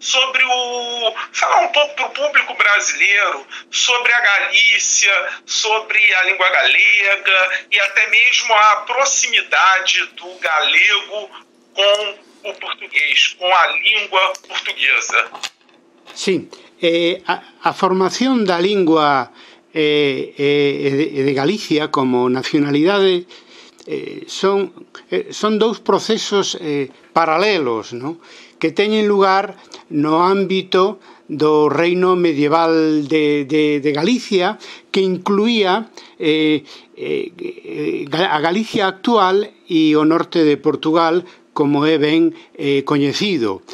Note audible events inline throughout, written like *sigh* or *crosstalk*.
sobre o. falar um pouco para o público brasileiro sobre a Galícia, sobre a língua galega e até mesmo a proximidade do galego com o português, com a língua portuguesa. Sim, eh, a, a, da língua eh, eh, de, de como nacionalidade eh, son, eh, son dous procesos eh, paralelos, não que teñen lugar no ámbito do reino medieval de, de, de Galicia que incluía eh, eh, a Galicia actual e o norte de Portugal como é ben eh, coñecido.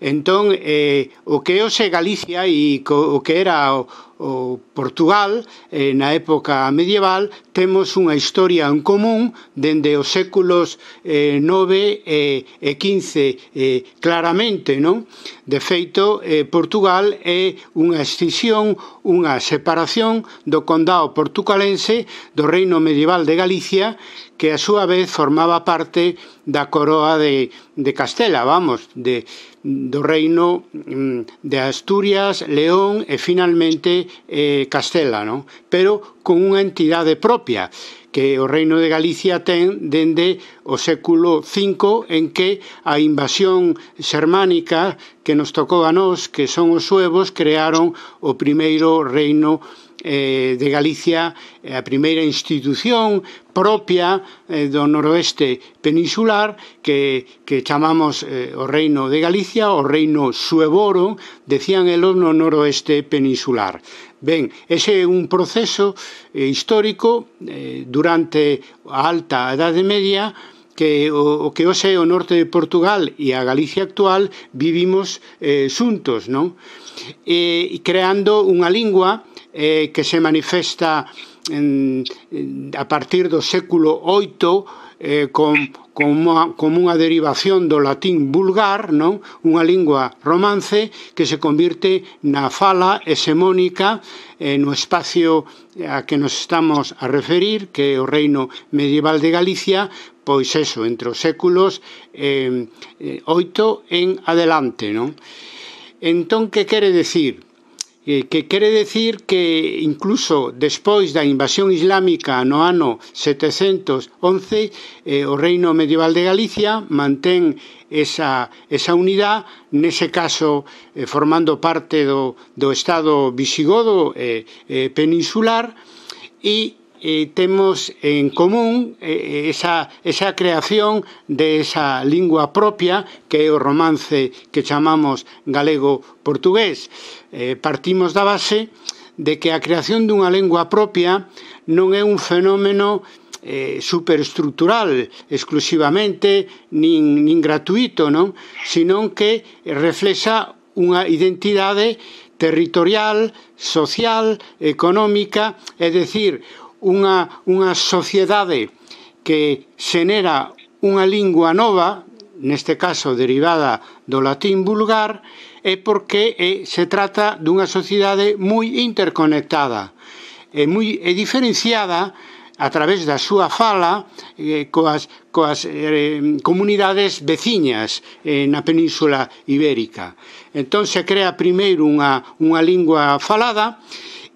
Entón, eh, o que hoxe Galicia e co, o que era o, o Portugal eh, na época medieval temos unha historia en común dende os séculos eh, 9 e eh, 15 eh, claramente, non? De feito, eh, Portugal é unha excisión, unha separación do condado portucalense do reino medieval de Galicia que a súa vez formaba parte da coroa de, de Castela, vamos, de do reino mm, de Asturias, León e finalmente eh, Castela, non? pero con unha entidade propia que o reino de Galicia ten dende o século V en que a invasión xermánica que nos tocou a nós, que son os suevos, crearon o primeiro reino de eh, de Galicia eh, a primeira institución propia eh, do noroeste peninsular que, que chamamos eh, o reino de Galicia, o reino Sueboro, decían el no noroeste peninsular. Ben, ese é un proceso eh, histórico eh, durante a alta Edade Media que o, o que hoxe é o norte de Portugal e a Galicia actual vivimos eh, xuntos, non? E, eh, creando unha lingua eh, que se manifesta en, a partir do século VIII eh, con, con unha, como unha derivación do latín vulgar, non? unha lingua romance que se convirte na fala hexemónica eh, no espacio a que nos estamos a referir, que é o reino medieval de Galicia, pois eso, entre os séculos eh, 8 eh, en adelante. Non? Entón, que quere decir? eh, que quere decir que incluso despois da invasión islámica no ano 711 eh, o reino medieval de Galicia mantén esa, esa unidad nese caso eh, formando parte do, do estado visigodo eh, eh, peninsular e eh, temos en común eh, esa, esa creación de esa lingua propia que é o romance que chamamos galego-portugués. Eh, partimos da base de que a creación dunha lengua propia non é un fenómeno eh, superestructural exclusivamente nin, nin gratuito, non? sino que reflexa unha identidade territorial, social, económica, é decir, unha, unha sociedade que xenera unha lingua nova, neste caso derivada do latín vulgar, é porque é, eh, se trata dunha sociedade moi interconectada, é moi é diferenciada a través da súa fala eh, coas, coas eh, comunidades veciñas eh, na península ibérica. Entón se crea primeiro unha, unha lingua falada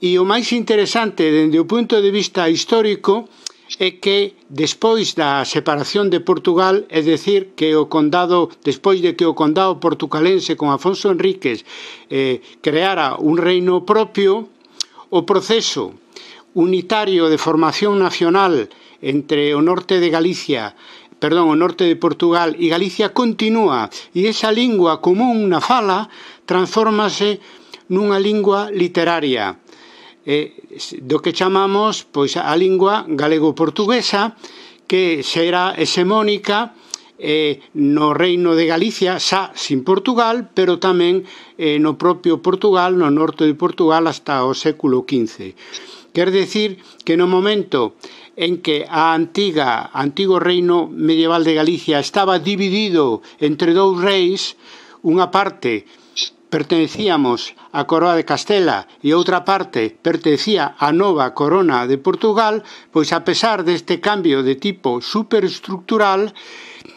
E o máis interesante dende o punto de vista histórico é que despois da separación de Portugal, é decir, que o condado, despois de que o condado portucalense con Afonso Enríquez eh, creara un reino propio, o proceso unitario de formación nacional entre o norte de Galicia perdón, o norte de Portugal e Galicia continúa e esa lingua común na fala transfórmase nunha lingua literaria eh, do que chamamos pois a lingua galego-portuguesa que será hexemónica eh, no reino de Galicia, xa sin Portugal, pero tamén eh, no propio Portugal, no norte de Portugal, hasta o século XV. Quer decir que no momento en que a antiga, antigo reino medieval de Galicia estaba dividido entre dous reis, unha parte pertenecíamos á coroa de Castela e outra parte pertencía á nova corona de Portugal, pois a pesar deste cambio de tipo superestructural,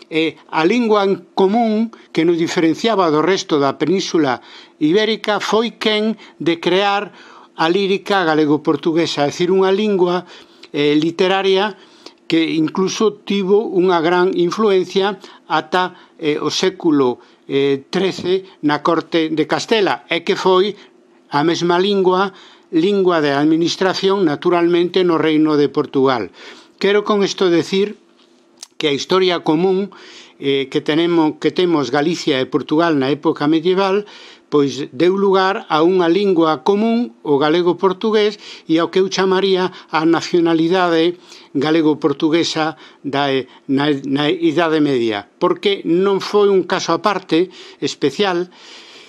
eh, a lingua en común que nos diferenciaba do resto da península ibérica foi quen de crear a lírica galego-portuguesa, é dicir, unha lingua eh, literaria que incluso tivo unha gran influencia ata eh, o século eh, 13 na corte de Castela e que foi a mesma lingua lingua de administración naturalmente no reino de Portugal. Quero con isto decir que a historia común eh, que, tenemos, que temos Galicia e Portugal na época medieval pois deu lugar a unha lingua común, o galego-portugués, e ao que eu chamaría a nacionalidade galego-portuguesa da, na, na Idade Media, porque non foi un caso aparte especial,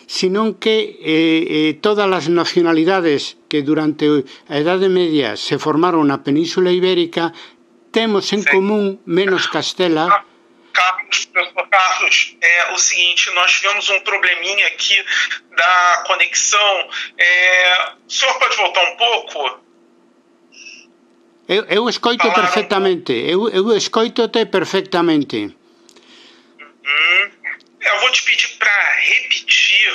senón que eh, eh, todas as nacionalidades que durante a Idade Media se formaron na Península Ibérica temos en común menos Castela, Professor Carlos, é o seguinte, nós tivemos um probleminha aqui da conexão. É, o senhor pode voltar um pouco? Eu, eu escoito Falaram... perfeitamente, eu, eu escoito até perfeitamente. Uhum. Eu vou te pedir para repetir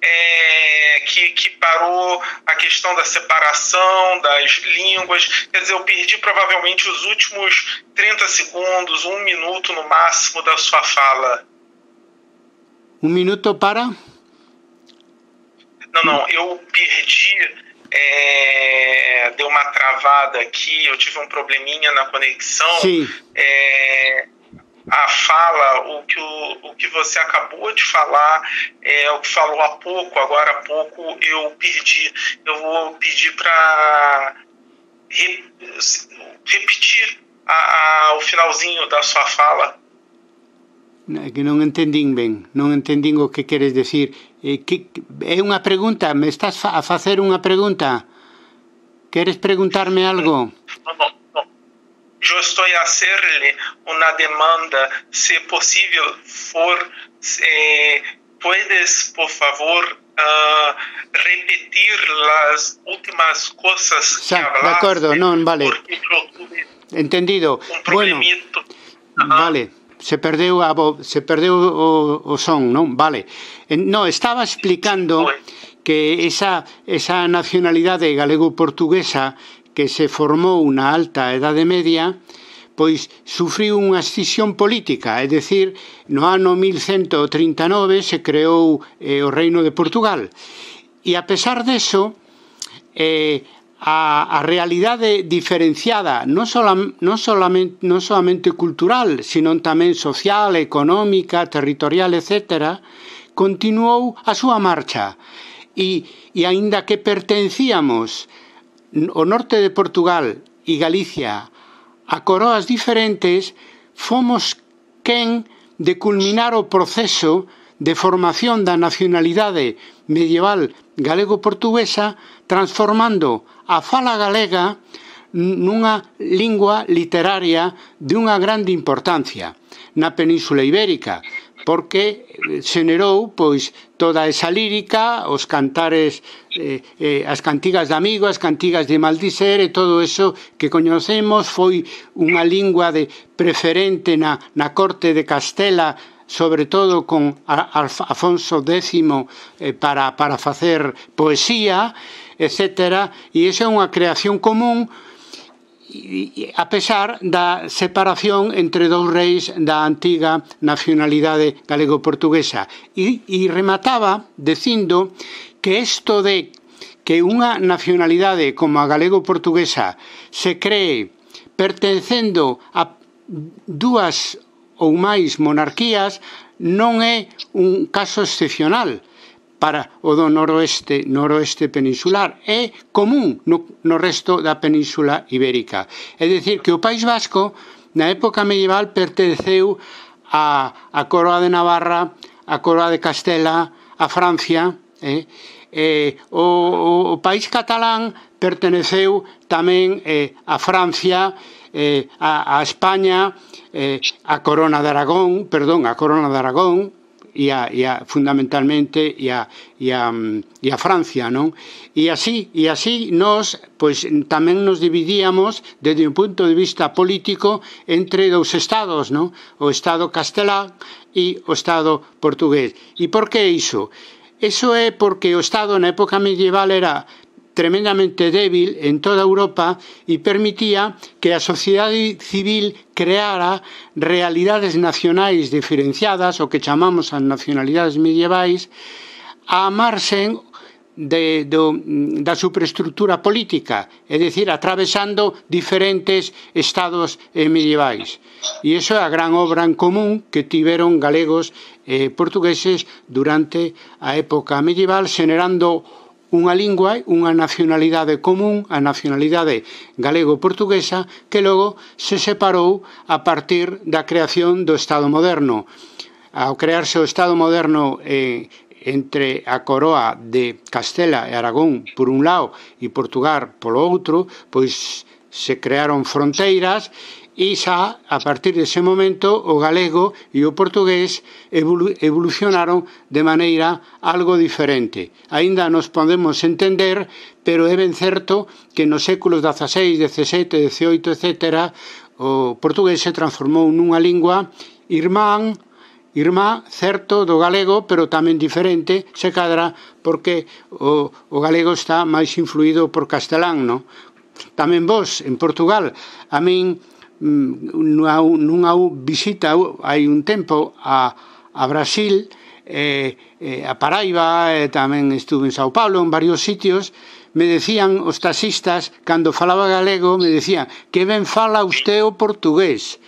é, que, que parou a questão da separação das línguas. Quer dizer, eu perdi provavelmente os últimos 30 segundos, um minuto no máximo da sua fala. Um minuto para? Não, não, eu perdi. É, deu uma travada aqui, eu tive um probleminha na conexão. Sim. É, a fala, o que, o, o que você acabou de falar, é, o que falou há pouco, agora há pouco eu perdi. Eu vou pedir para re, repetir a, a, o finalzinho da sua fala. É que entendi bem, não entendi o que queres dizer é uma pergunta me estás a fazer uma pergunta Queres perguntar-me algo? Non, non, yo estoy a hacerle una demanda, si es posible for, eh, puedes por favor ah, repetir las últimas cosas que hablaste, De acuerdo, no, vale. Entendido. bueno, vale. Se perdió se o, son, no, Vale. No, estaba explicando que esa, esa de galego-portuguesa que se formou na alta Edade Media, pois sufriu unha escisión política, é dicir, no ano 1139 se creou eh, o Reino de Portugal. E a pesar deso, eh, a, a realidade diferenciada, non, sola, non, solamente, non solamente cultural, sino tamén social, económica, territorial, etc., continuou a súa marcha. E, e aínda que pertencíamos o norte de Portugal e Galicia a coroas diferentes, fomos quen de culminar o proceso de formación da nacionalidade medieval galego-portuguesa transformando a fala galega nunha lingua literaria dunha grande importancia na Península Ibérica, porque eh, xenerou pois toda esa lírica, os cantares, eh, eh, as cantigas de amigo, as cantigas de maldicer e todo eso que coñecemos foi unha lingua de preferente na, na corte de Castela sobre todo con Afonso X eh, para, para facer poesía, etc. E iso é unha creación común a pesar da separación entre dous reis da antiga nacionalidade galego-portuguesa e, e remataba dicindo que isto de que unha nacionalidade como a galego-portuguesa se cree pertencendo a dúas ou máis monarquías non é un caso excepcional, para o do noroeste, noroeste peninsular. É común no, no resto da península ibérica. É dicir, que o País Vasco, na época medieval, pertenceu a, a Coroa de Navarra, a Coroa de Castela, a Francia, eh? eh, o, o, o país catalán perteneceu tamén eh, a Francia, eh, a, a España, eh, a Corona de Aragón, perdón, a Corona de Aragón, e a, e a fundamentalmente e a, e a, e mm, a Francia, non? E así, e así nós pois tamén nos dividíamos desde un punto de vista político entre dous estados, non? O estado castelán e o estado portugués. E por que iso? Eso é porque o Estado na época medieval era tremendamente débil en toda Europa y permitía que a sociedade civil creara realidades nacionais diferenciadas, o que chamamos as nacionalidades medievais, a amarsen de, do, da superestructura política, é dicir, atravesando diferentes estados eh, medievais. E iso é a gran obra en común que tiveron galegos e eh, portugueses durante a época medieval, generando unha lingua e unha nacionalidade común, a nacionalidade galego-portuguesa, que logo se separou a partir da creación do Estado moderno. Ao crearse o Estado moderno eh, entre a coroa de Castela e Aragón por un lado e Portugal polo outro, pois se crearon fronteiras E xa, a partir dese momento, o galego e o portugués evolucionaron de maneira algo diferente. Aínda nos podemos entender, pero é ben certo que nos séculos XVI, XVII, XVIII, etc., o portugués se transformou nunha lingua irmán, irmá, certo, do galego, pero tamén diferente, se cadra, porque o, o galego está máis influído por castelán, non? Tamén vos, en Portugal, a min nunha visita hai un tempo a, a Brasil eh, eh, a Paraiba e eh, tamén estuve en Sao Paulo en varios sitios me decían os taxistas cando falaba galego me decían que ben fala usted o portugués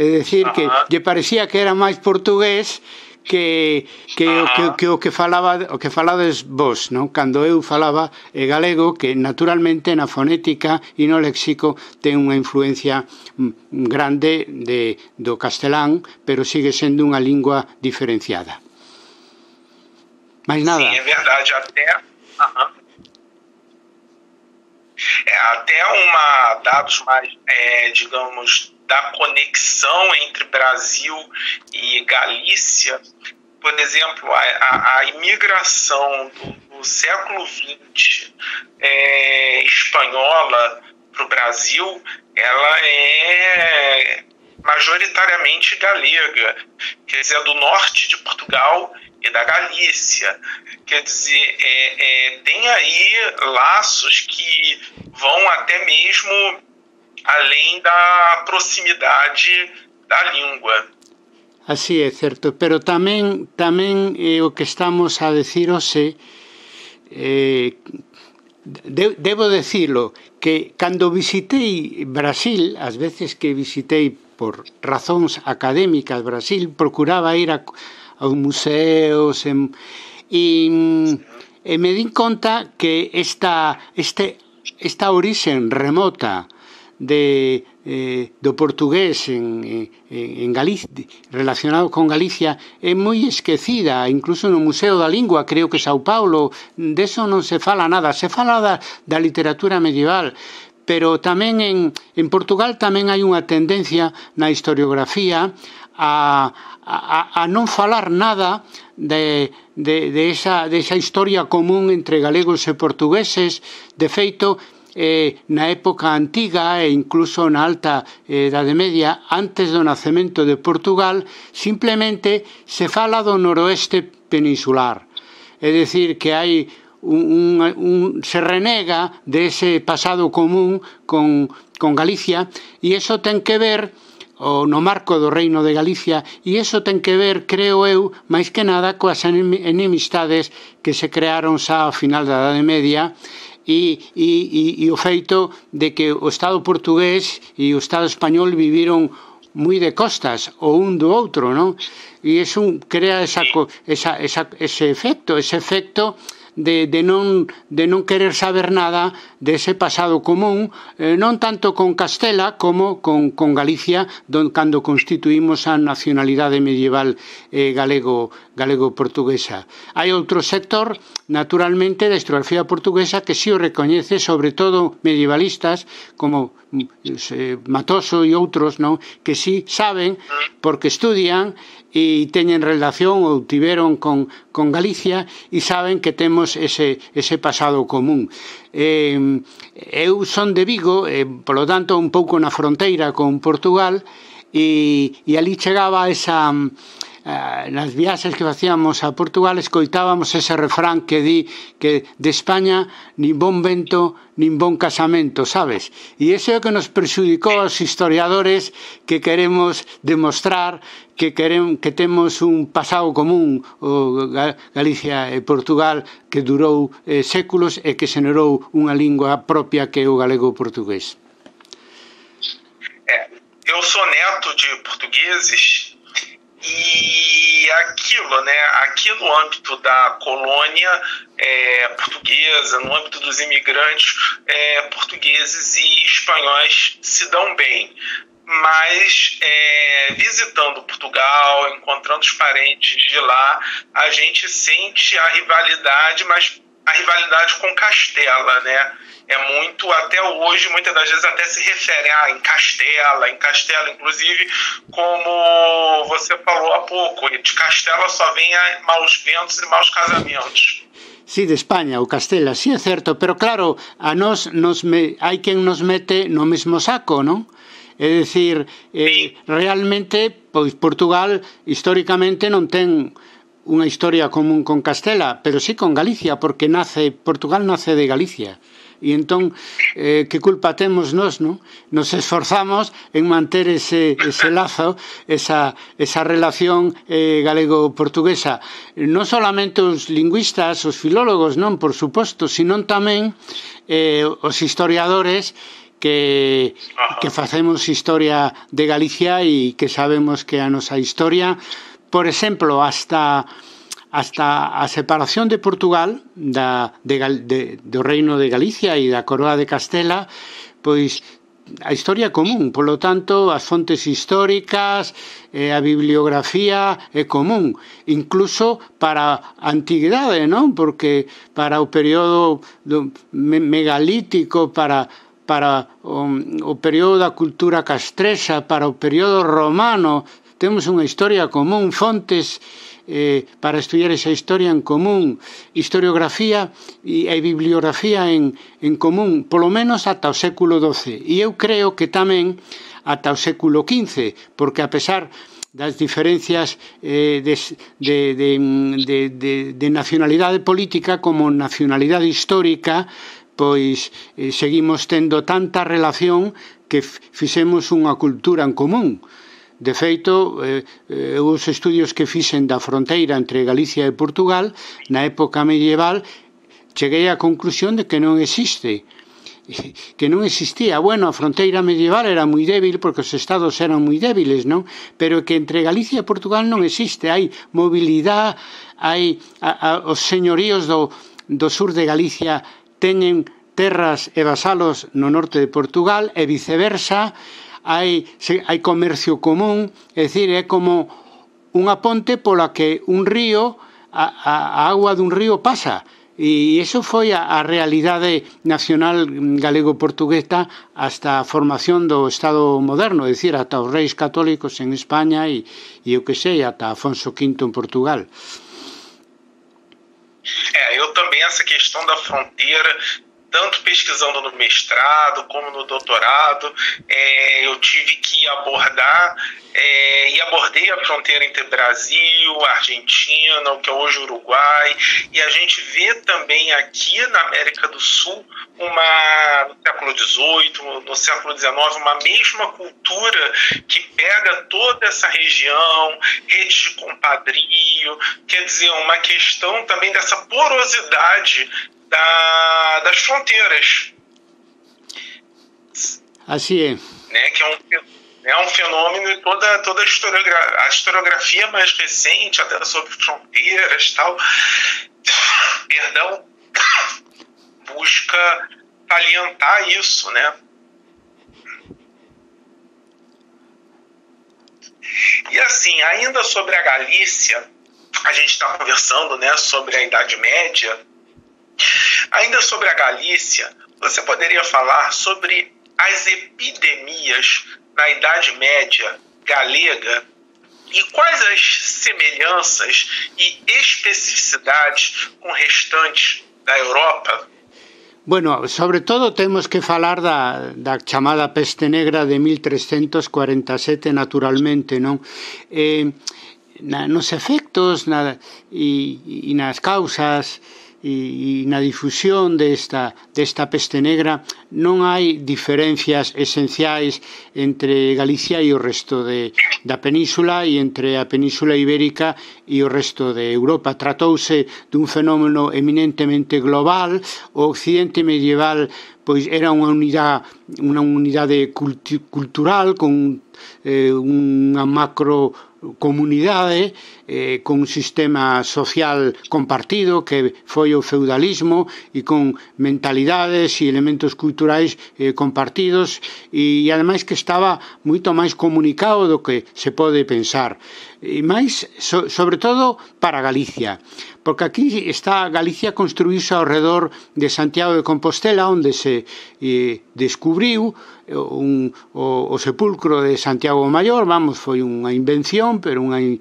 é dicir que lle parecía que era máis portugués que que o que, que o que falaba o que falades vos, non? Cando eu falaba eh, galego que naturalmente na fonética e no léxico ten unha influencia mm, grande de do castelán, pero sigue sendo unha lingua diferenciada. Mais nada. Sí, é verdade até. -huh. É até uma dados mais, é, eh, digamos, da conexão entre Brasil e Galícia, por exemplo, a, a, a imigração do, do, século XX é, espanhola para o Brasil, ela é majoritariamente galega, quer dizer, é do norte de Portugal e da Galícia. Quer dizer, é, é, tem aí laços que vão até mesmo além da proximidade da língua. Así es cierto, pero también tamén eh, que estamos a deciros eh, debo decirlo que cuando visité Brasil, las veces que visité por razones académicas Brasil, procuraba ir a, aos museos y e me di cuenta que esta, este, esta orixen remota de, eh, do portugués en, en Galicia, relacionado con Galicia é moi esquecida, incluso no Museo da Lingua, creo que Sao Paulo, deso non se fala nada, se fala da, da literatura medieval, pero tamén en, en Portugal tamén hai unha tendencia na historiografía a, a, a non falar nada de, de, de, esa, de esa historia común entre galegos e portugueses. De feito, eh, na época antiga e incluso na alta eh, Edade Media, antes do nacemento de Portugal, simplemente se fala do noroeste peninsular. É dicir, que hai un, un, un, se renega de pasado común con, con Galicia e iso ten que ver o no marco do Reino de Galicia e iso ten que ver, creo eu, máis que nada coas enemistades que se crearon xa ao final da Edade Media e, e, e, e o feito de que o Estado portugués e o Estado español viviron moi de costas o un do outro, non? E iso crea esa, esa, esa, ese efecto, ese efecto de, de, non, de non querer saber nada dese pasado común, eh, non tanto con Castela como con, con Galicia, don, cando constituímos a nacionalidade medieval eh, galego galego-portuguesa. Hai outro sector, naturalmente, da historiografía portuguesa que si sí o recoñece, sobre todo medievalistas, como mm, eh, Matoso e outros, non? que si sí saben, porque estudian, e teñen relación ou tiveron con, con Galicia e saben que temos ese, ese pasado común. Eh, eu son de Vigo, eh, polo tanto un pouco na fronteira con Portugal, e, e ali chegaba esa Eh, nas viaxes que facíamos a Portugal escoitábamos ese refrán que di que de España nin bon vento nin bon casamento, sabes? E ese é o que nos perxudicou aos historiadores que queremos demostrar que queremos que temos un pasado común o Galicia e Portugal que durou eh, séculos e que xenerou unha lingua propia que é o galego portugués. eu sou neto de portugueses E aquilo, né? Aqui no âmbito da colônia é, portuguesa, no âmbito dos imigrantes é, portugueses e espanhóis se dão bem mas é, visitando Portugal, encontrando os parentes de lá, a gente sente a rivalidade, mas a rivalidade com Castela, né? é muito, até hoje, muitas das vezes até se referem a ah, em Castela, em Castela, inclusive, como você falou há pouco, de Castela só vem maus ventos e maus casamentos. Sí, de España, o Castela, sí é certo, pero claro, a nós nos me, hai quen nos mete no mesmo saco, non? É dicir, eh, realmente, pois Portugal históricamente non ten unha historia común con Castela, pero sí con Galicia, porque nace Portugal nace de Galicia. E entón, eh, que culpa temos nós, non? Nos esforzamos en manter ese, ese lazo, esa, esa relación eh, galego-portuguesa. Non solamente os lingüistas, os filólogos, non, por suposto, senón tamén eh, os historiadores que, que facemos historia de Galicia e que sabemos que a nosa historia, por exemplo, hasta hasta a separación de Portugal da, de, de, do reino de Galicia e da coroa de Castela pois a historia común, polo tanto, as fontes históricas, eh, a bibliografía é común, incluso para a antiguidade, non? Porque para o período do megalítico, para para o, um, o período da cultura castrexa, para o período romano, temos unha historia común, fontes eh, para estudiar esa historia en común, historiografía e, bibliografía en, en común, polo menos ata o século XII. E eu creo que tamén ata o século XV, porque a pesar das diferencias eh, de, de, de, de, de, de nacionalidade política como nacionalidade histórica, pois eh, seguimos tendo tanta relación que fixemos unha cultura en común. De feito, eh, eh, os estudios que fixen da fronteira entre Galicia e Portugal na época medieval cheguei á conclusión de que non existe *laughs* que non existía. Bueno, a fronteira medieval era moi débil porque os estados eran moi débiles, non? Pero que entre Galicia e Portugal non existe. Hai mobilidade, hai a, a, os señoríos do, do sur de Galicia teñen terras e vasalos no norte de Portugal e viceversa hai, se, hai comercio común, é dicir, é como unha ponte pola que un río, a, a, a agua dun río pasa, E iso foi a, a realidade nacional galego-portuguesa hasta a formación do Estado moderno, é dicir, ata os reis católicos en España e, e o que sei, ata Afonso V en Portugal. É, eu também essa questão da fronteira tanto pesquisando no mestrado como no doutorado, é, eu tive que abordar é, e abordei a fronteira entre Brasil, Argentina, o que é hoje Uruguai, e a gente vê também aqui na América do Sul uma no século XVIII, no século XIX, uma mesma cultura que pega toda essa região, redes de compadrio, quer dizer, uma questão também dessa porosidade da, das fronteiras. Assim é. Né, que é um, é um fenômeno e toda, toda a, historiografia, a historiografia mais recente, até sobre fronteiras e tal, *coughs* perdão, *coughs* busca salientar isso, né? E assim, ainda sobre a Galícia, a gente está conversando né, sobre a Idade Média, Ainda sobre a Galícia, você poderia falar sobre as epidemias na Idade Média galega e quais as semelhanças e especificidades com restantes da Europa? Bueno, sobre todo temos que falar da, da chamada peste negra de 1347 naturalmente, non? Eh, na, nos efectos na, e, e nas causas e, na difusión desta, desta peste negra non hai diferencias esenciais entre Galicia e o resto de, da península e entre a península ibérica e o resto de Europa. Tratouse dun fenómeno eminentemente global, o occidente medieval pois era unha unidade unha unidade culti, cultural con eh, unha macro comunidade eh, con un sistema social compartido que foi o feudalismo e con mentalidades e elementos culturais eh, compartidos e, e ademais que estaba moito máis comunicado do que se pode pensar e máis so, sobre todo para Galicia porque aquí está Galicia construíse ao redor de Santiago de Compostela onde se eh, descubriu eh, un, o, o sepulcro de Santiago Maior vamos, foi unha invención pero unha in,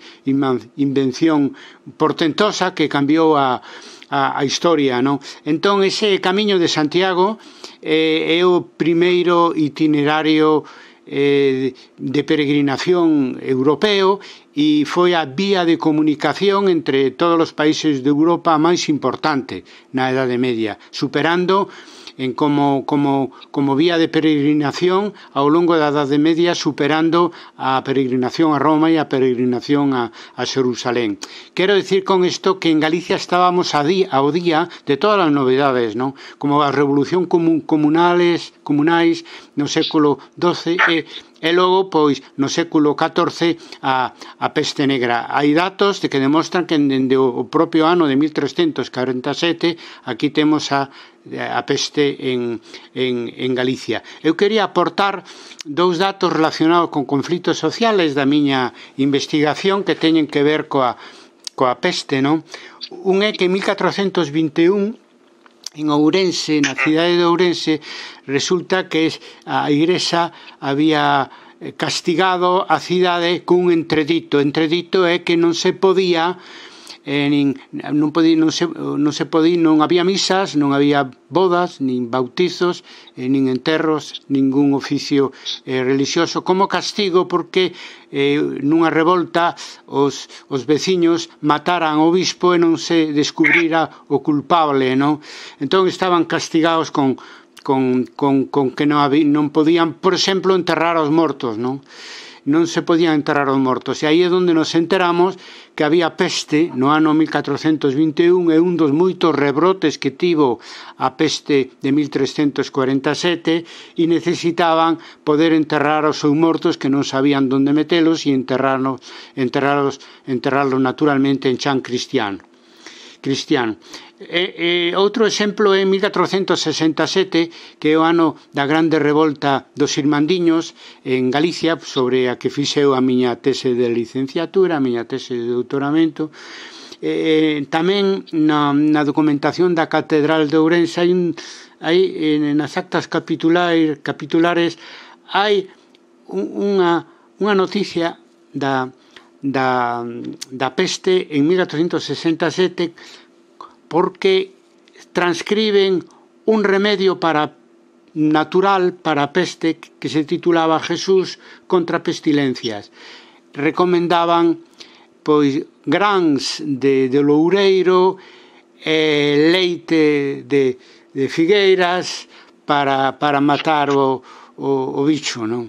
invención portentosa que cambiou a, a, a historia, non? Entón, ese camiño de Santiago eh, é o primeiro itinerario eh, de peregrinación europeo e foi a vía de comunicación entre todos os países de Europa máis importante na Edade Media, superando en como, como, como vía de peregrinación ao longo da Edade Media superando a peregrinación a Roma e a peregrinación a, a Xerusalén. Quero dicir con isto que en Galicia estábamos a día, ao día de todas as novedades, non? como a revolución comun, comunales, comunais no século XII e E logo, pois, no século XIV, a, a peste negra. Hai datos de que demostran que dende o propio ano de 1347 aquí temos a, a peste en, en, en Galicia. Eu quería aportar dous datos relacionados con conflitos sociales da miña investigación que teñen que ver coa, coa peste, non? Un é que en 1421 en Ourense, na cidade de Ourense, resulta que a Igresa había eh, castigado a cidade cun entredito. Entredito é que non se podía eh, nin, non, podi non, se, non se podi, non había misas, non había bodas, nin bautizos, eh, nin enterros, ningún oficio eh, religioso, como castigo porque eh, nunha revolta os, os veciños mataran o bispo e non se descubrira o culpable, non? Entón estaban castigados con con, con, con que non, había, non podían, por exemplo, enterrar os mortos, non? Non se podían enterrar os mortos. E aí é onde nos enteramos que había peste no ano 1421 e un dos moitos rebrotes que tivo a peste de 1347 e necesitaban poder enterrar os seus mortos que non sabían onde metelos e enterrarlos enterralos, enterralos naturalmente en chan cristiano cristián. E, e outro exemplo é 1467, que é o ano da grande revolta dos Irmandiños en Galicia, sobre a que fixeu a miña tese de licenciatura, a miña tese de doutoramento, eh, tamén na, na documentación da Catedral de Ourense hai, un, hai en, nas actas capitulares, capitulares hai unha, unha noticia da, da, da peste en 1867 porque transcriben un remedio para natural para a peste que se titulaba Jesús contra pestilencias. Recomendaban pois grans de, de loureiro, eh, leite de, de figueiras para, para matar o, o, o bicho, non?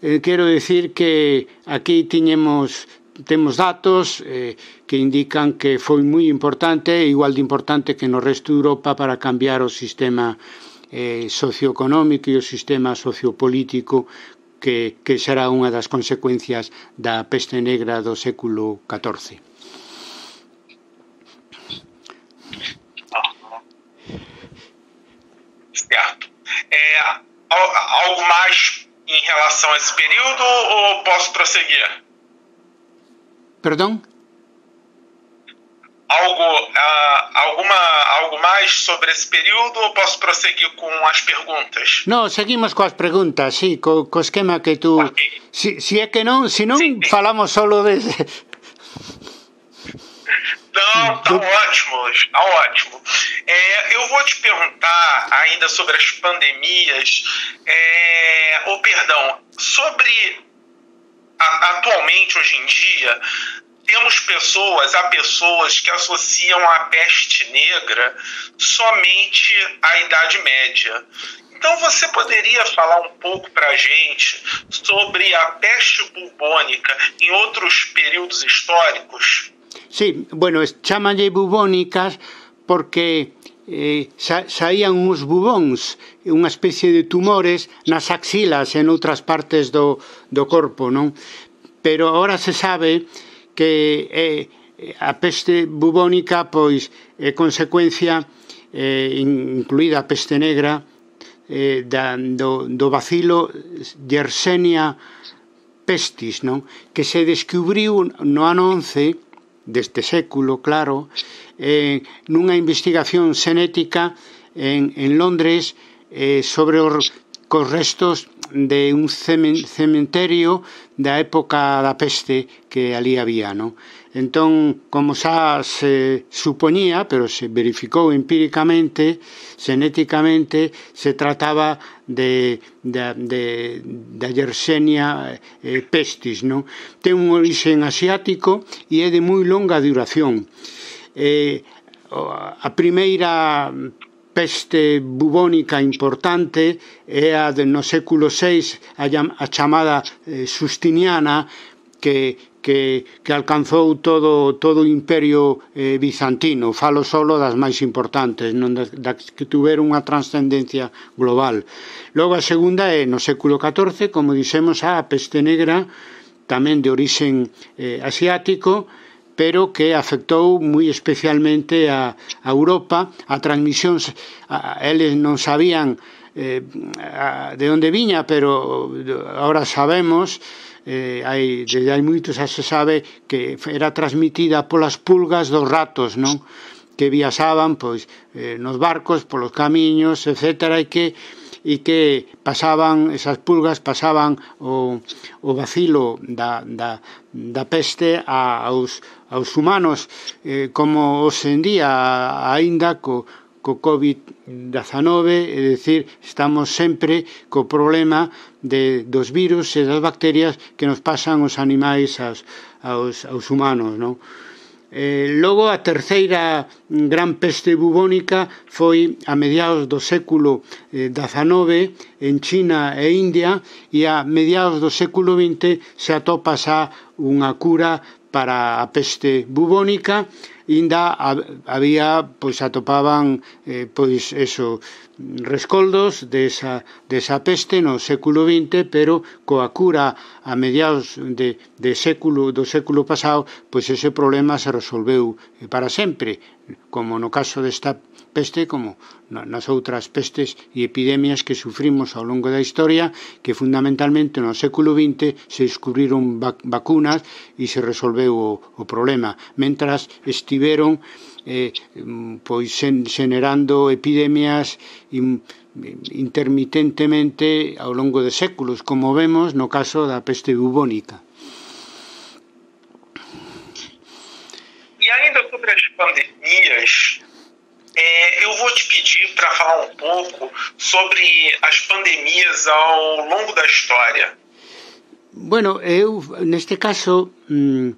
Eh, quero decir que aquí tiñemos temos datos eh, que indican que foi moi importante, igual de importante que no resto de Europa para cambiar o sistema eh, socioeconómico e o sistema sociopolítico que, que será unha das consecuencias da peste negra do século XIV. É, algo mais em relação a esse período ou posso prosseguir? Perdão? Algo, ah, alguma, algo mais sobre esse período ou posso prosseguir com as perguntas? Não, seguimos com as perguntas, sim, com o esquema que tu... Okay. Se, se é que não, se não sim. falamos só de... Não, *laughs* tá ótimo, tá ótimo. É, eu vou te perguntar ainda sobre as pandemias, é, ou oh, perdão, sobre atualmente, hoje em dia, temos pessoas, há pessoas que associam a peste negra somente à Idade Média. Então você poderia falar um pouco para a gente sobre a peste bubônica em outros períodos históricos? Sim, bueno, chama de bubônicas porque eh, saían uns bubóns, unha especie de tumores nas axilas en outras partes do, do corpo, non? Pero agora se sabe que eh, eh a peste bubónica pois é consecuencia eh, incluída a peste negra eh, da, do, do bacilo Yersenia pestis, non? Que se descubriu no ano 11 deste século, claro, eh, nunha investigación xenética en, en Londres eh, sobre os cos restos de un cementerio da época da peste que ali había, non? Entón, como xa se supoñía, pero se verificou empíricamente, xenéticamente, se trataba de, de, de, de Yersenia eh, pestis, non? Ten un orixen asiático e é de moi longa duración. Eh, a primeira peste bubónica importante é a de, no século VI a, a chamada eh, Sustiniana que, que, que alcanzou todo, todo o imperio eh, bizantino. Falo solo das máis importantes, non das, das que tuveron unha transcendencia global. Logo a segunda é no século XIV, como dixemos, a peste negra, tamén de orixen eh, asiático, pero que afectou moi especialmente a, a Europa, a transmisión, a, eles non sabían eh, a, de onde viña, pero ahora sabemos eh, hai, desde hai moito xa se sabe que era transmitida polas pulgas dos ratos, non? que viaxaban pois eh, nos barcos, polos camiños, etcétera, e que e que pasaban, esas pulgas pasaban o, o vacilo da, da, da peste a, aos, aos humanos eh, como os día aínda co, co COVID-19, é dicir, estamos sempre co problema de, dos virus e das bacterias que nos pasan os animais aos, aos, aos humanos, non? Eh, logo a terceira gran peste bubónica foi a mediados do século XIX eh, en China e India e a mediados do século XX se atopa xa unha cura para a peste bubónica inda había pois atopaban eh, pois eso rescoldos desa, desa peste no século XX, pero coa cura a mediados de, de século, do século pasado, pois ese problema se resolveu eh, para sempre, como no caso desta peste como nas outras pestes e epidemias que sufrimos ao longo da historia, que fundamentalmente no século XX se descubriron vac vacunas e se resolveu o, o problema, mentras estiveron eh, mm, pois xenerando epidemias in, intermitentemente ao longo de séculos, como vemos no caso da peste bubónica. E ainda das outras pandemias É, eu vou te pedir para falar um pouco sobre as pandemias ao longo da história. Bueno, eu neste caso mm,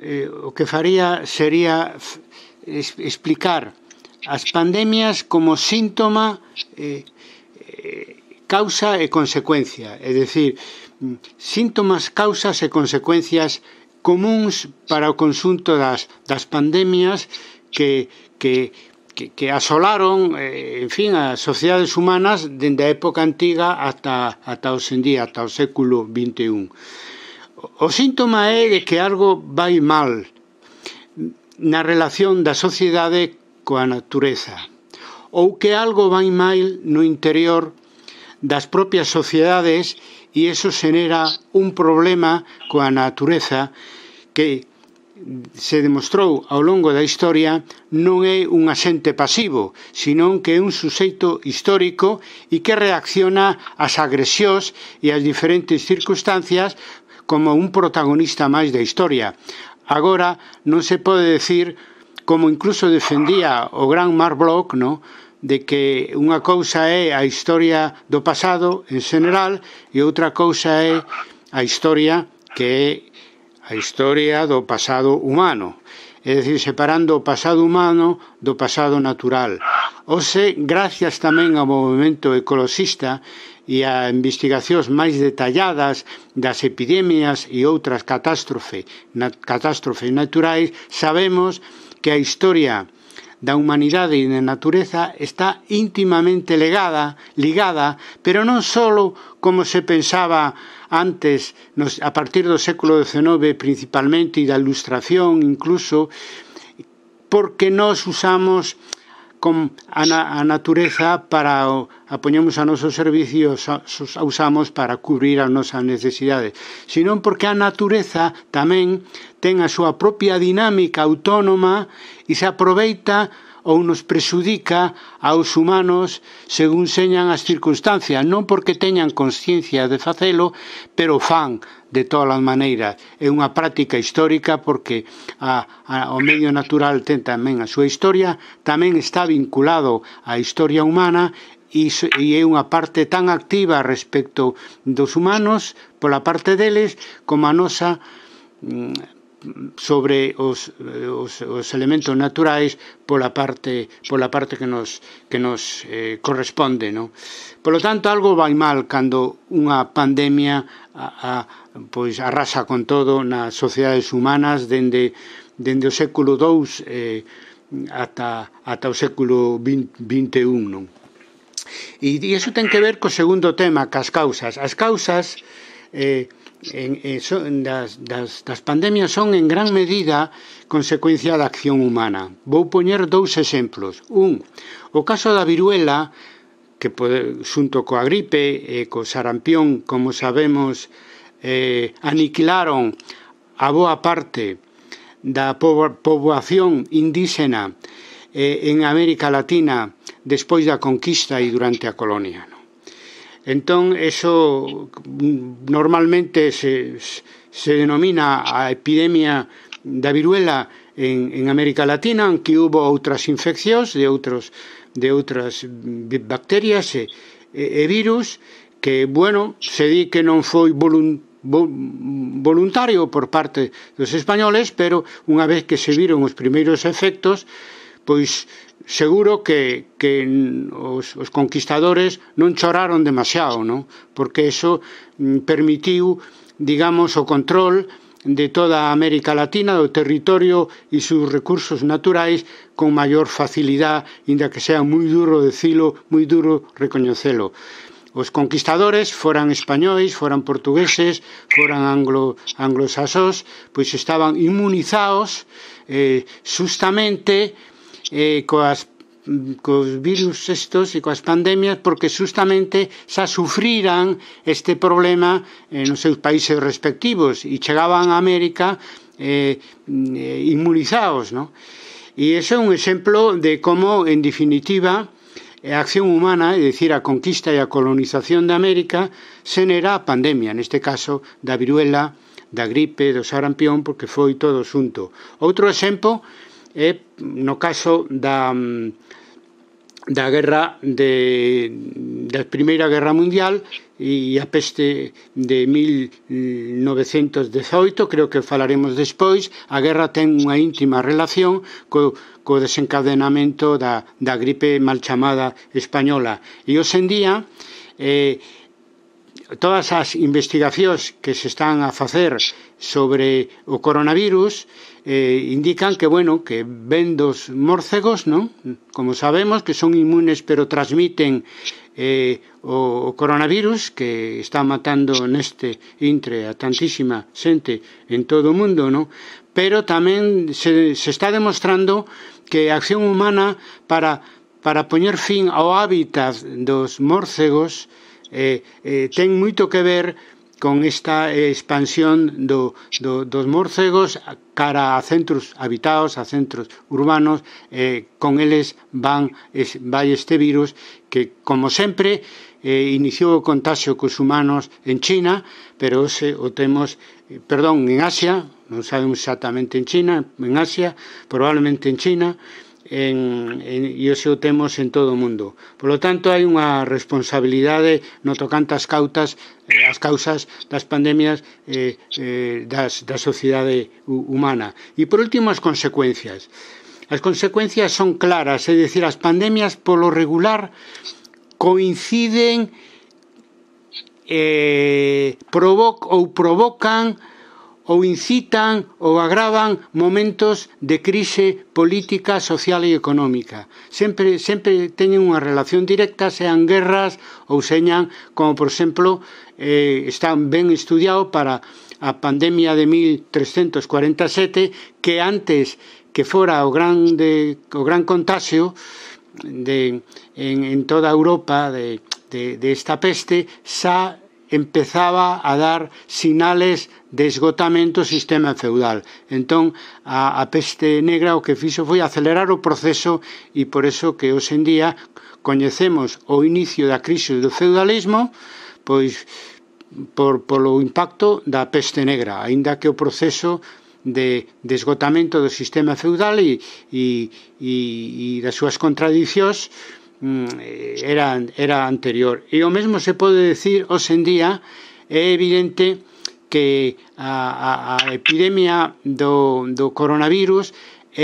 eh, o que faria seria es, explicar as pandemias como síntoma eh, eh, causa e consecuencia, é dicir, hum, síntomas, causas e consecuencias comuns para o consunto das, das pandemias que, que que, que asolaron, eh, en fin, as sociedades humanas dende a época antiga ata, ata o sendía, día, ata o século XXI. O síntoma é de que algo vai mal na relación da sociedade coa natureza ou que algo vai mal no interior das propias sociedades e eso xenera un problema coa natureza que se demostrou ao longo da historia non é un asente pasivo, senón que é un suxeito histórico e que reacciona ás agresións e ás diferentes circunstancias como un protagonista máis da historia. Agora non se pode decir como incluso defendía o gran Mark Bloch, no? de que unha cousa é a historia do pasado en general e outra cousa é a historia que é a historia do pasado humano, é dicir, separando o pasado humano do pasado natural. Ose, gracias tamén ao movimento ecoloxista e a investigacións máis detalladas das epidemias e outras catástrofe, na, catástrofes naturais, sabemos que a historia da humanidade e da natureza está íntimamente legada, ligada, pero non só como se pensaba antes, a partir do século XIX principalmente, e da ilustración incluso, porque nós usamos con a, na, a natureza para o, a poñemos a noso servicio os, usamos para cubrir as nosas necesidades, senón porque a natureza tamén ten a súa propia dinámica autónoma e se aproveita ou nos presudica aos humanos según señan as circunstancias, non porque teñan consciencia de facelo, pero fan de todas as maneiras. É unha práctica histórica porque a, a, o medio natural ten tamén a súa historia, tamén está vinculado á historia humana e, e é unha parte tan activa respecto dos humanos pola parte deles como a nosa mm, sobre os, os, os elementos naturais pola parte pola parte que nos que nos eh, corresponde, non? Polo tanto, algo vai mal cando unha pandemia a, a pois arrasa con todo nas sociedades humanas dende dende o século II eh, ata, ata o século XXI, non? E, e iso ten que ver co segundo tema, cas causas. As causas eh, en, eh, en, son, das, das, das pandemias son en gran medida consecuencia da acción humana. Vou poñer dous exemplos. Un, o caso da viruela, que pode, xunto coa gripe e co sarampión, como sabemos, eh, aniquilaron a boa parte da poboación indígena eh, en América Latina despois da conquista e durante a colonia. Entón, eso normalmente se, se denomina a epidemia da viruela en, en América Latina, en que hubo outras infeccións de outros de outras bacterias e, e, e virus que, bueno, se di que non foi voluntario voluntario por parte dos españoles, pero unha vez que se viron os primeiros efectos, pois seguro que, que os, os conquistadores non choraron demasiado, non? porque eso mm, permitiu, digamos, o control de toda a América Latina, do territorio e seus recursos naturais con maior facilidade, inda que sea moi duro decilo, moi duro recoñecelo. Os conquistadores foran españois, foran portugueses, foran anglo, anglosaxós, pois estaban inmunizados eh, justamente eh, coas cos virus estos e coas pandemias porque justamente xa sufriran este problema eh, nos seus países respectivos e chegaban a América eh, mm, inmunizados, ¿no? E iso é un exemplo de como, en definitiva, a acción humana, é dicir, a conquista e a colonización de América, xenera a pandemia, neste caso da viruela, da gripe, do sarampión, porque foi todo xunto. Outro exemplo é e no caso da da guerra de, da Primeira Guerra Mundial e a peste de 1918, creo que falaremos despois, a guerra ten unha íntima relación co, co desencadenamento da, da gripe mal chamada española. E hoxe en día, eh, todas as investigacións que se están a facer sobre o coronavirus, eh, indican que, bueno, que ven dos mórcegos, non? Como sabemos, que son inmunes pero transmiten eh, o, o coronavirus que está matando neste intre a tantísima xente en todo o mundo, non? Pero tamén se, se está demostrando que a acción humana para, para poñer fin ao hábitat dos mórcegos eh, eh, ten moito que ver con esta expansión do, do, dos morcegos cara a centros habitados, a centros urbanos, eh, con eles van es, vai este virus que, como sempre, eh, iniciou o contagio cos humanos en China, pero se o temos, eh, perdón, en Asia, non sabemos exactamente en China, en Asia, probablemente en China, en, en, e o seu temos en todo o mundo. Por lo tanto, hai unha responsabilidade no tocante as cautas eh, as causas das pandemias eh, eh, das, da sociedade humana. E por último, as consecuencias. As consecuencias son claras, é dicir, as pandemias polo regular coinciden eh, provoc ou provocan ou incitan ou agravan momentos de crise política, social e económica. Sempre, sempre teñen unha relación directa, sean guerras ou señan, como por exemplo, eh, están ben estudiado para a pandemia de 1347, que antes que fora o grande, o gran contagio de, en, en toda Europa de, de, de esta peste, xa empezaba a dar sinales de esgotamento do sistema feudal. Entón, a, a peste negra o que fixo foi acelerar o proceso e por eso que hoxe en día coñecemos o inicio da crise do feudalismo, pois por, polo impacto da peste negra, aínda que o proceso de, de esgotamento do sistema feudal e, e, e, e das súas contradiccións Mm, era, era anterior. E o mesmo se pode decir hoxendía, en día, é evidente que a, a, a epidemia do, do coronavirus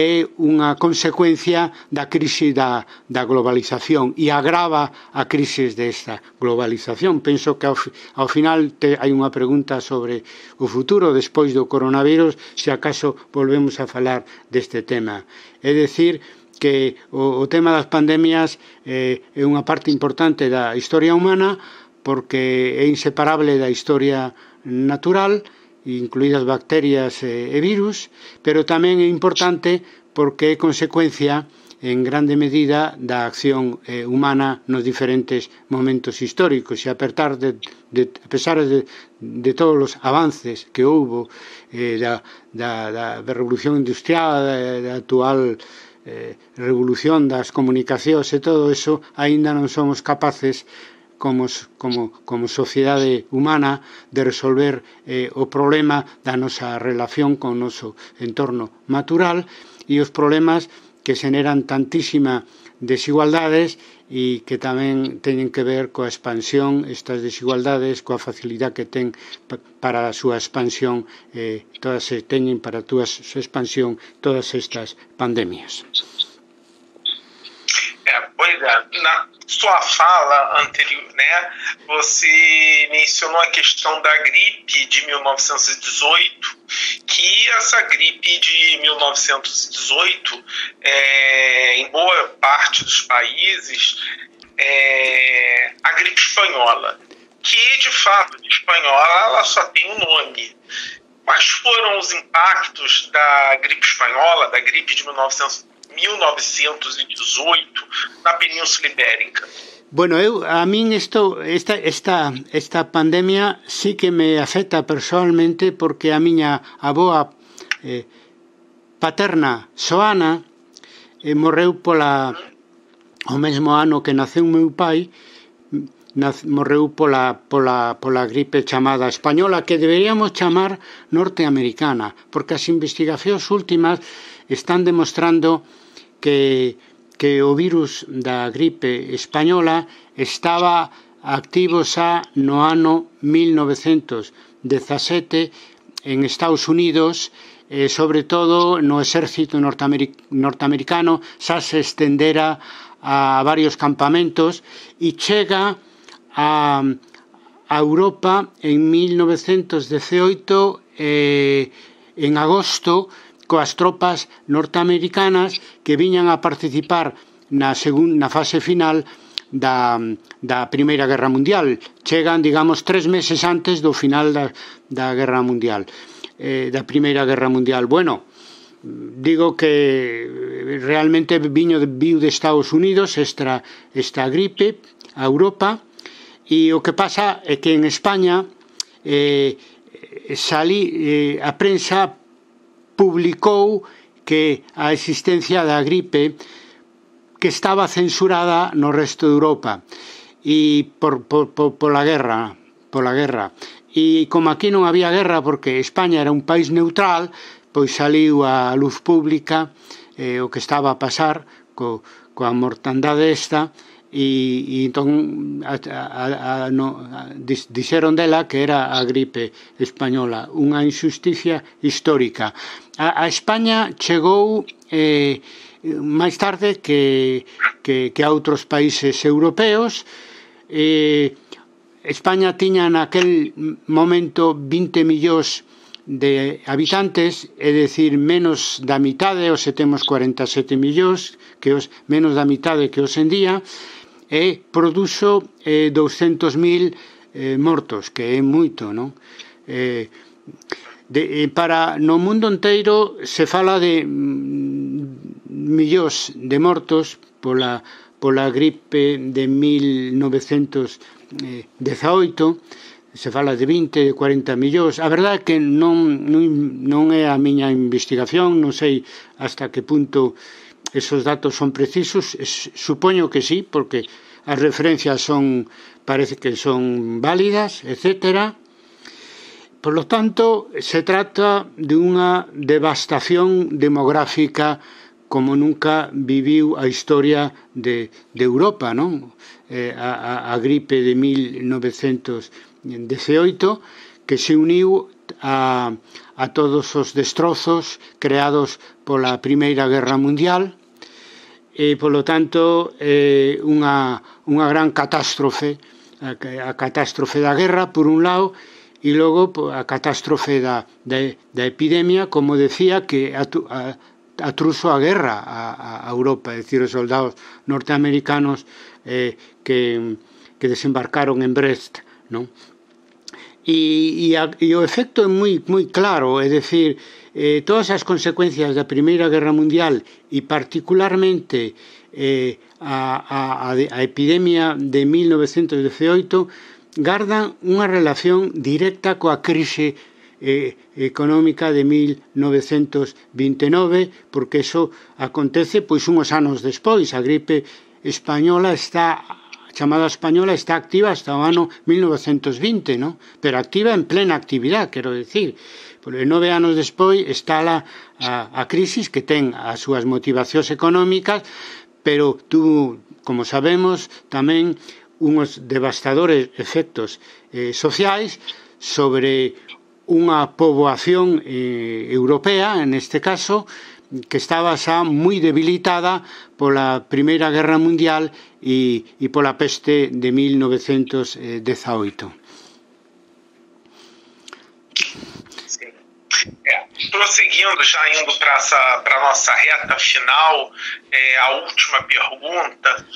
é unha consecuencia da crise da, da globalización e agrava a crise desta globalización. Penso que ao, ao final te, hai unha pregunta sobre o futuro despois do coronavirus, se acaso volvemos a falar deste tema. É decir, que o, o tema das pandemias eh, é unha parte importante da historia humana porque é inseparable da historia natural, incluídas bacterias e, e virus, pero tamén é importante porque é consecuencia en grande medida da acción eh, humana nos diferentes momentos históricos e a pesar de, de, a pesar de, de todos os avances que houbo eh, da, da, da revolución industrial da, eh, da actual eh, revolución das comunicacións e todo eso, aínda non somos capaces como, como, como sociedade humana de resolver eh, o problema da nosa relación con o noso entorno natural e os problemas que xeneran tantísima desigualdades e que tamén teñen que ver coa expansión estas desigualdades, coa facilidade que ten para a súa expansión, eh, todas se teñen para a túa expansión todas estas pandemias. É, pois é, na sua fala anterior, né, você mencionou a questão da gripe de 1918, e essa gripe de 1918, é, em boa parte dos países, é a gripe espanhola, que de fato, de espanhola, ela só tem um nome. Quais foram os impactos da gripe espanhola, da gripe de 1918, na Península Ibérica? Bueno, eu a min isto esta esta esta pandemia sí que me afecta persoalmente porque a miña avoa eh, paterna Soana eh, morreu pola o mesmo ano que naceu meu pai naz, morreu pola, pola, pola gripe chamada española que deberíamos chamar norteamericana porque as investigacións últimas están demostrando que que o virus da gripe española estaba activo xa no ano 1917 en Estados Unidos e eh, sobre todo no exército norteamericano xa se estendera a varios campamentos e chega a, a Europa en 1918 eh, en agosto coas tropas norteamericanas que viñan a participar na, segun, na fase final da, da Primeira Guerra Mundial. Chegan, digamos, tres meses antes do final da, da Guerra Mundial, eh, da Primeira Guerra Mundial. Bueno, digo que realmente viño de, viu de Estados Unidos esta, esta gripe a Europa e o que pasa é que en España eh, salí, eh, a prensa publicou que a existencia da gripe que estaba censurada no resto de Europa e por, por, por, la guerra pola guerra e como aquí non había guerra porque España era un país neutral pois saliu a luz pública eh, o que estaba a pasar co, coa mortandade esta e, e entón a, a, a, no, a, dis, dixeron dela que era a gripe española unha injusticia histórica a, a España chegou eh, máis tarde que, que, que a outros países europeos eh, España tiña naquel momento 20 millóns de habitantes, é dicir, menos da mitade, hoxe temos 47 millóns, que os, menos da mitade que os en día, e produxo eh, 200.000 eh, mortos, que é moito, non? Eh, de, para no mundo enteiro se fala de mm, millóns de mortos pola, pola gripe de 1918, eh, se fala de 20, de 40 millóns. A verdade é que non, non, non é a miña investigación, non sei hasta que punto Esos datos son precisos? Supoño que sí, porque as referencias son parece que son válidas, etcétera. Por lo tanto, se trata de unha devastación demográfica como nunca viviu a historia de, de Europa, non? Eh, a, a, a gripe de 1918 que se uniu a, a todos os destrozos creados pola Primeira Guerra Mundial e polo tanto eh, unha, unha gran catástrofe a, catástrofe da guerra por un lado e logo a catástrofe da, da, da epidemia como decía que atu, a, atruso a guerra a, a Europa, é dicir, os soldados norteamericanos eh, que, que desembarcaron en Brest, non? E, e, a, e o efecto é moi, moi claro, é dicir, eh, todas as consecuencias da Primeira Guerra Mundial e particularmente eh, a, a, a epidemia de 1918 gardan unha relación directa coa crise eh, económica de 1929 porque eso acontece pois unhos anos despois a gripe española está chamada española está activa hasta o ano 1920, ¿no? pero activa en plena actividade, quero decir. E nove anos despois está a, a, a crisis que ten as súas motivacións económicas, pero tuvo, como sabemos, tamén unhos devastadores efectos eh, sociais sobre unha poboación eh, europea, en este caso, que estaba xa moi debilitada pola Primeira Guerra Mundial e, e pola peste de 1918. É, prosseguindo, já indo para a nossa reta final, é, a última pergunta,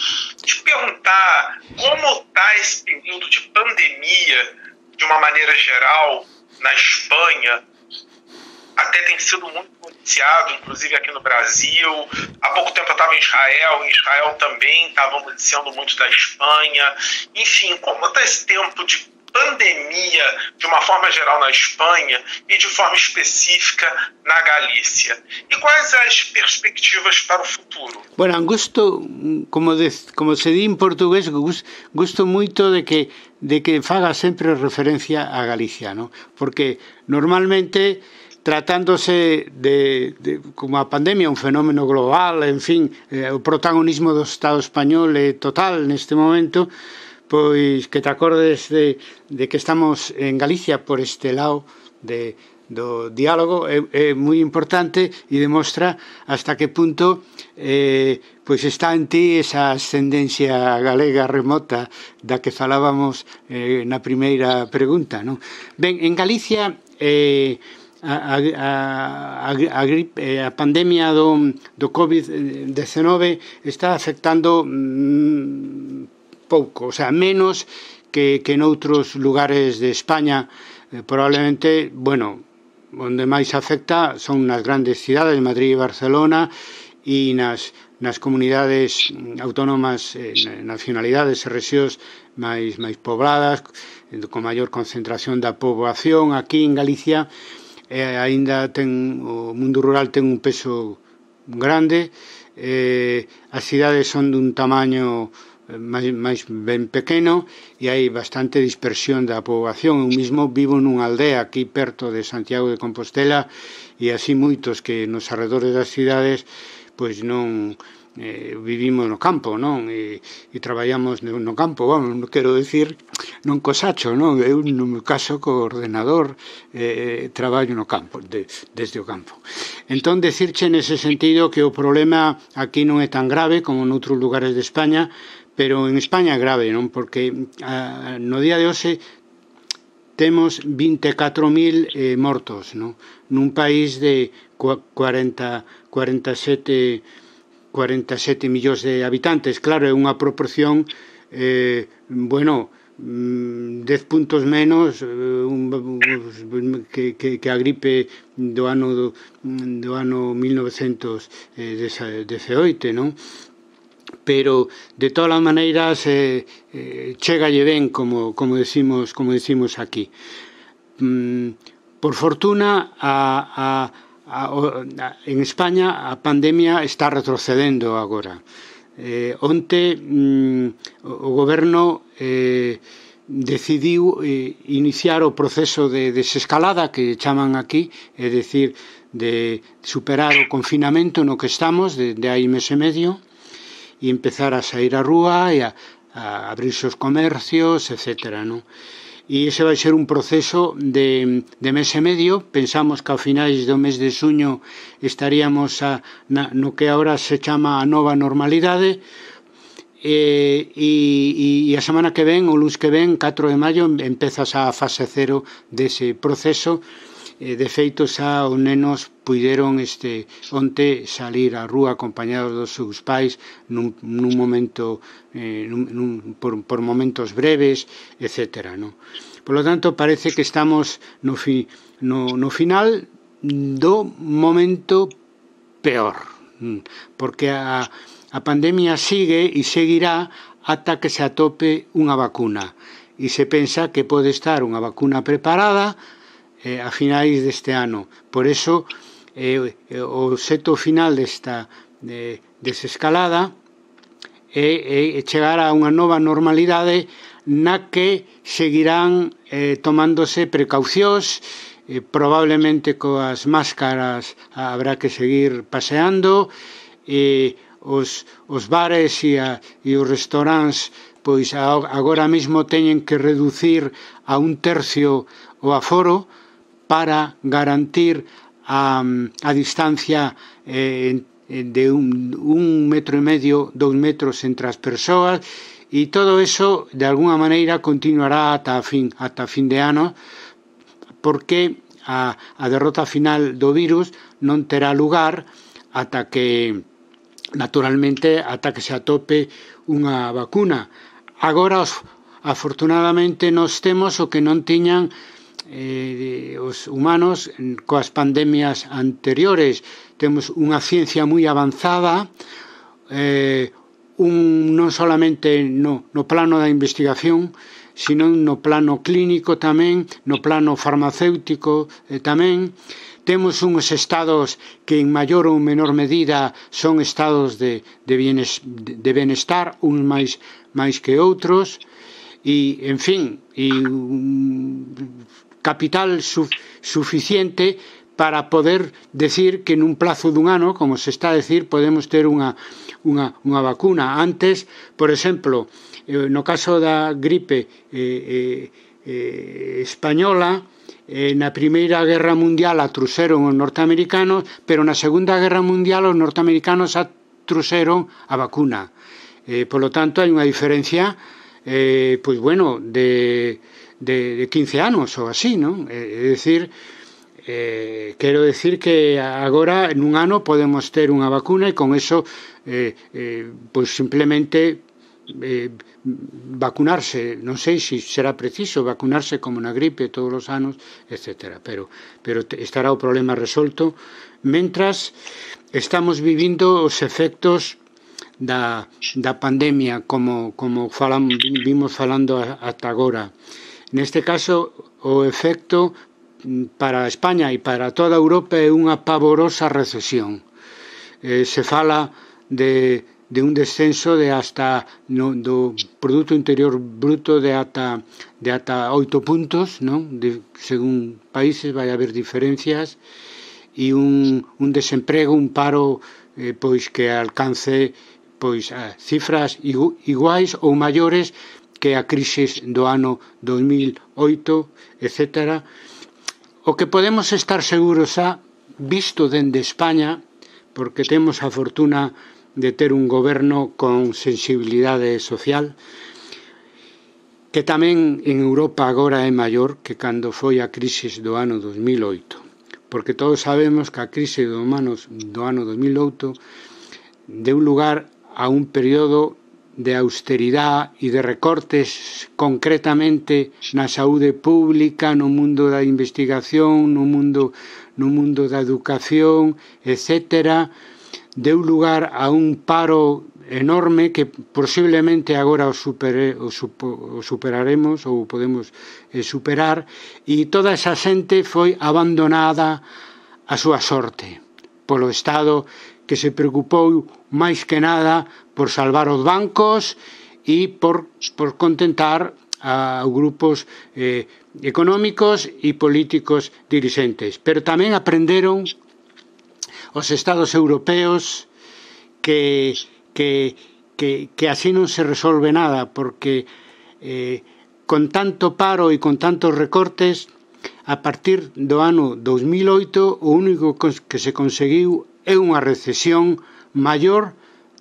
te perguntar como está esse período de pandemia, de uma maneira geral, na Espanha, até tem sido muito noticiado, inclusive aqui no Brasil. Há pouco tempo eu estava em Israel, em Israel também estávamos noticiando muito da Espanha. Enfim, como está esse tempo de pandemia de uma forma geral na Espanha e de forma específica na Galícia? E quais as perspectivas para o futuro? Bom, Bueno, gosto, como, de, como se diz em português, gosto muito de que de que faga sempre referencia a Galicia, ¿no? Porque normalmente tratándose de, de como a pandemia un fenómeno global, en fin, eh, o protagonismo do Estado español é total neste momento, pois que te acordes de, de que estamos en Galicia por este lado de, do diálogo é, é moi importante e demostra hasta que punto eh, pois está en ti esa ascendencia galega remota da que falábamos eh, na primeira pregunta. Non? Ben, en Galicia eh, a, a, a, a, gripe, eh, a pandemia do, do COVID-19 eh, está afectando mm, pouco, o sea, menos que, que noutros lugares de España, eh, probablemente, bueno, onde máis afecta son nas grandes cidades, Madrid e Barcelona, e nas, nas comunidades autónomas eh, nacionalidades e rexións máis máis pobladas, con maior concentración da poboación aquí en Galicia, eh, aínda ten o mundo rural ten un peso grande, eh, as cidades son dun tamaño máis, máis ben pequeno e hai bastante dispersión da poboación. Eu mismo vivo nunha aldea aquí perto de Santiago de Compostela e así moitos que nos arredores das cidades pois non eh, vivimos no campo, non? E, e traballamos no, campo, vamos, non quero decir non cosacho, non? Eu no meu caso co ordenador eh, eh, traballo no campo, de, desde o campo. Entón, decirche nese sentido que o problema aquí non é tan grave como noutros lugares de España, pero en España grave, non? Porque a, ah, no día de hoxe temos 24.000 eh, mortos, non? Nun país de 40 47 47 millóns de habitantes, claro, é unha proporción eh bueno, 10 mm, puntos menos eh, un, que, que, que a gripe do ano do, do ano 1918, non? pero de todas as maneiras eh, eh, chegalle ben como, como decimos como decimos aquí mm, por fortuna a, a, a, a, en España a pandemia está retrocedendo agora eh, onte mm, o goberno eh, decidiu eh, iniciar o proceso de desescalada que chaman aquí, é dicir, de superar o confinamento no que estamos de, de aí mes e medio, e empezar a sair á rúa e a, a abrirse os comercios, etc. Non? E ese vai ser un proceso de, de mes e medio. Pensamos que ao finais do mes de suño estaríamos a, na, no que agora se chama a nova normalidade, e, eh, e, e a semana que ven, o luz que ven, 4 de maio, empezas a fase cero dese proceso Eh, de feito xa os nenos puideron este onte salir á rúa acompañados dos seus pais nun, nun momento eh, nun, nun, por, por momentos breves, etc. No? Por lo tanto, parece que estamos no, fi, no, no final do momento peor, mm, porque a, a pandemia sigue e seguirá ata que se atope unha vacuna e se pensa que pode estar unha vacuna preparada eh, a finais deste ano. Por eso, eh, eh, o seto final desta de, desescalada é, é chegar a unha nova normalidade na que seguirán eh, tomándose precaucións eh, probablemente coas máscaras habrá que seguir paseando e eh, os, os bares e, a, e os restaurants pois agora mesmo teñen que reducir a un tercio o aforo para garantir a, a distancia eh, de un, un metro e medio, dous metros entre as persoas e todo eso de alguna maneira continuará ata fin, ata fin de ano porque a, a derrota final do virus non terá lugar ata que naturalmente ata que se atope unha vacuna. Agora, afortunadamente, nos temos o que non tiñan eh, os humanos coas pandemias anteriores. Temos unha ciencia moi avanzada, eh, un, non solamente no, no plano da investigación, sino no plano clínico tamén, no plano farmacéutico eh, tamén. Temos uns estados que en maior ou menor medida son estados de, de, bienes, de, de benestar, uns máis, máis que outros, e, en fin, e um, capital su suficiente para poder decir que nun plazo dun ano, como se está a decir, podemos ter unha, unha, unha vacuna. Antes, por exemplo, eh, no caso da gripe eh, eh, eh, española, eh, na Primeira Guerra Mundial a truxeron os norteamericanos, pero na Segunda Guerra Mundial os norteamericanos a a vacuna. Eh, por lo tanto, hai unha diferencia eh, pois bueno, de de, de 15 anos ou así, non? É, é dicir, eh, quero decir que agora nun ano podemos ter unha vacuna e con eso eh, eh, pois simplemente eh, vacunarse, non sei se será preciso vacunarse como na gripe todos os anos, etc. Pero, pero estará o problema resolto mentras estamos vivindo os efectos da, da pandemia como, como falam, vimos falando ata agora. Eh, Neste caso, o efecto mm, para España e para toda a Europa é unha pavorosa recesión. Eh, se fala de, de un descenso de hasta no, do produto interior bruto de ata de ata 8 puntos, non? De, según países vai haber diferencias e un, un desemprego, un paro eh, pois que alcance pois a cifras iguais ou maiores que a crisis do ano 2008, etc. O que podemos estar seguros a, visto dende España, porque temos a fortuna de ter un goberno con sensibilidade social, que tamén en Europa agora é maior que cando foi a crisis do ano 2008. Porque todos sabemos que a crise do, humanos, do ano 2008 deu lugar a un período de austeridade e de recortes concretamente na saúde pública, no mundo da investigación, no mundo no mundo da educación, etc., deu lugar a un paro enorme que posiblemente agora o, supere, o, supo, o superaremos ou podemos eh, superar e toda esa xente foi abandonada a súa sorte polo Estado que se preocupou máis que nada por salvar os bancos e por, por contentar a grupos eh, económicos e políticos dirigentes. Pero tamén aprenderon os estados europeos que, que, que, que así non se resolve nada, porque eh, con tanto paro e con tantos recortes, a partir do ano 2008, o único que se conseguiu é unha recesión maior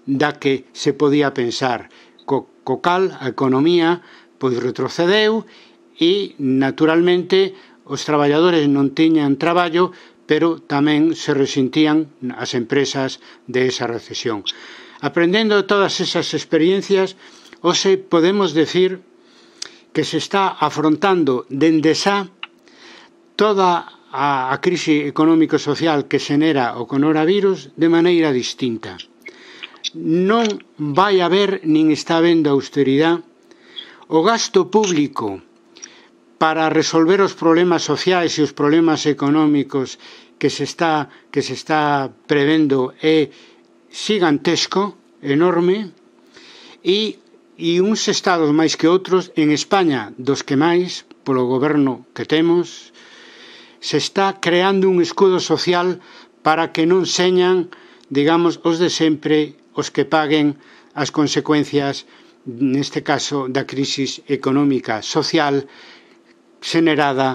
da que se podía pensar, co, co cal a economía pois retrocedeu e naturalmente os traballadores non tiñan traballo, pero tamén se resentían as empresas de esa recesión. Aprendendo todas esas experiencias, hoxe podemos decir que se está afrontando dende xa toda a, a crise económico-social que xenera o coronavirus de maneira distinta. Non vai haber nin está vendo austeridade. O gasto público para resolver os problemas sociais e os problemas económicos que se está, que se está prevendo é gigantesco, enorme, e, e uns estados máis que outros, en España dos que máis, polo goberno que temos, se está creando un escudo social para que non señan, digamos, os de sempre os que paguen as consecuencias, neste caso, da crisis económica social xenerada